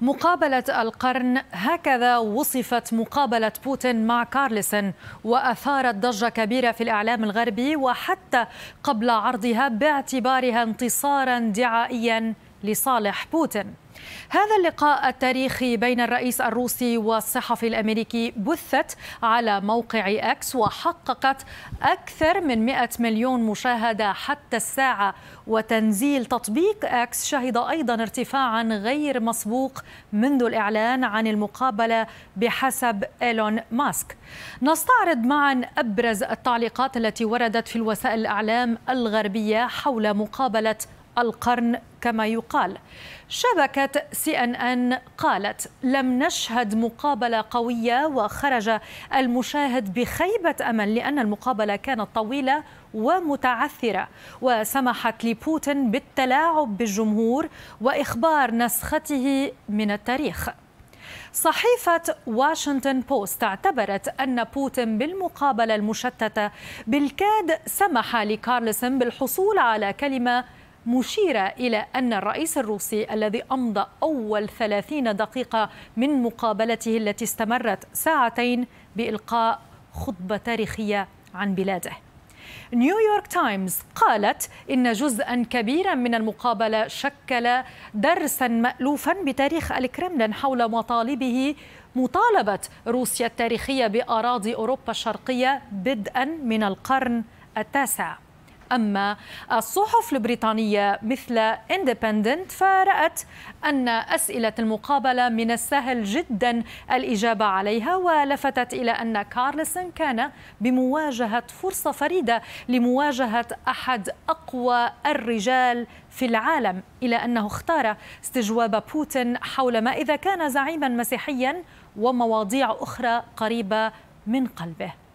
مقابلة القرن هكذا وصفت مقابلة بوتين مع كارلسون وأثارت ضجة كبيرة في الإعلام الغربي وحتى قبل عرضها باعتبارها انتصارا دعائيا لصالح بوتين هذا اللقاء التاريخي بين الرئيس الروسي والصحفي الامريكي بثت على موقع اكس وحققت اكثر من 100 مليون مشاهده حتى الساعه وتنزيل تطبيق اكس شهد ايضا ارتفاعا غير مسبوق منذ الاعلان عن المقابله بحسب ايلون ماسك. نستعرض معا ابرز التعليقات التي وردت في الوسائل الاعلام الغربيه حول مقابله القرن كما يقال شبكة سي ان ان قالت لم نشهد مقابلة قوية وخرج المشاهد بخيبة أمل لأن المقابلة كانت طويلة ومتعثرة وسمحت لبوتين بالتلاعب بالجمهور وإخبار نسخته من التاريخ صحيفة واشنطن بوست اعتبرت أن بوتين بالمقابلة المشتتة بالكاد سمح لكارلسون بالحصول على كلمة مشيرة إلى أن الرئيس الروسي الذي أمضى أول 30 دقيقة من مقابلته التي استمرت ساعتين بإلقاء خطبة تاريخية عن بلاده نيويورك تايمز قالت إن جزءا كبيرا من المقابلة شكل درسا مألوفا بتاريخ الكرملين حول مطالبه مطالبة روسيا التاريخية بأراضي أوروبا الشرقية بدءا من القرن التاسع أما الصحف البريطانية مثل اندبندنت فرأت أن أسئلة المقابلة من السهل جدا الإجابة عليها ولفتت إلى أن كارلسون كان بمواجهة فرصة فريدة لمواجهة أحد أقوى الرجال في العالم إلى أنه اختار استجواب بوتين حول ما إذا كان زعيما مسيحيا ومواضيع أخرى قريبة من قلبه